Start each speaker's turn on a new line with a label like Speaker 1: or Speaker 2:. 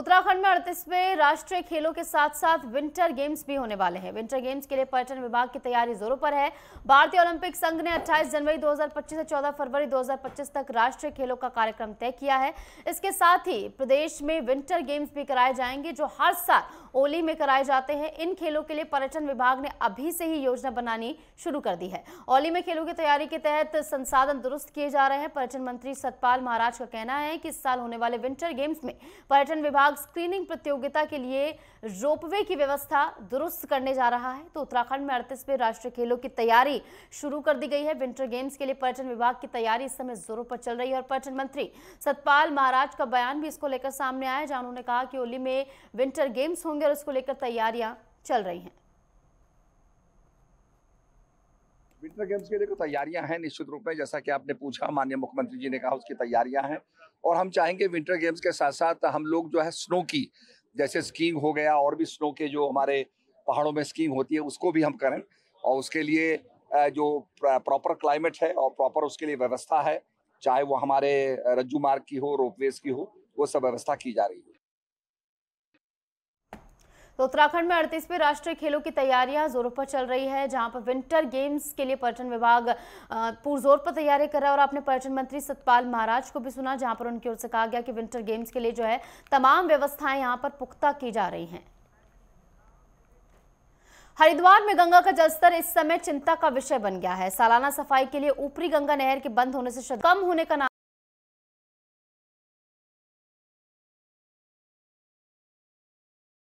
Speaker 1: उत्तराखंड में अड़तीसवें राष्ट्रीय खेलों के साथ साथ विंटर गेम्स भी होने वाले हैं विंटर गेम्स के लिए पर्यटन विभाग की तैयारी जोरों पर है भारतीय ओलंपिक संघ ने 28 जनवरी 2025 से 14 फरवरी 2025 तक राष्ट्रीय खेलों का कार्यक्रम तय किया है इसके साथ ही प्रदेश में विंटर गेम्स भी कराए जाएंगे जो हर साल ओली में कराए जाते हैं इन खेलों के लिए पर्यटन विभाग ने अभी से ही योजना बनानी शुरू कर दी है ओली में खेलों की तैयारी के तहत संसाधन दुरुस्त किए जा रहे हैं पर्यटन मंत्री सतपाल महाराज का कहना है कि इस साल होने वाले विंटर गेम्स में पर्यटन विभाग बाघ स्क्रीनिंग प्रतियोगिता के लिए रोपवे की व्यवस्था दुरुस्त करने जा रहा है तो उत्तराखंड में अड़तीसवें राष्ट्रीय खेलों की तैयारी शुरू कर दी गई है विंटर गेम्स के लिए पर्यटन विभाग की तैयारी इस समय जोरों पर चल रही है और पर्यटन मंत्री सतपाल महाराज का बयान भी इसको लेकर सामने आया जहां उन्होंने कहा कि होली में विंटर गेम्स होंगे और इसको लेकर तैयारियां चल रही हैं
Speaker 2: विंटर गेम्स के लिए तो तैयारियां हैं निश्चित रूप में जैसा कि आपने पूछा माननीय मुख्यमंत्री जी ने कहा उसकी तैयारियां हैं और हम चाहेंगे विंटर गेम्स के साथ साथ हम लोग जो है स्नो की जैसे स्कीइंग हो गया और भी स्नो के जो हमारे पहाड़ों में स्कीइंग होती है उसको भी हम करें और उसके लिए जो प्रॉपर क्लाइमेट है और प्रॉपर उसके लिए व्यवस्था है चाहे वो हमारे रज्जू मार्ग की हो रोपवेज की हो वो सब व्यवस्था की जा रही है
Speaker 1: तो उत्तराखंड में अड़तीसवें राष्ट्रीय खेलों की तैयारियां जोरों पर चल रही है जहां पर विंटर गेम्स के लिए पर्यटन विभाग पुरजोर पर तैयारी कर रहा है और आपने पर्यटन मंत्री सतपाल महाराज को भी सुना जहां पर उनकी ओर से कहा गया कि विंटर गेम्स के लिए जो है तमाम व्यवस्थाएं यहां पर पुख्ता की जा रही हैं हरिद्वार में गंगा का जलस्तर इस समय चिंता का विषय बन गया है सालाना सफाई के लिए ऊपरी गंगा नहर के बंद होने से कम होने का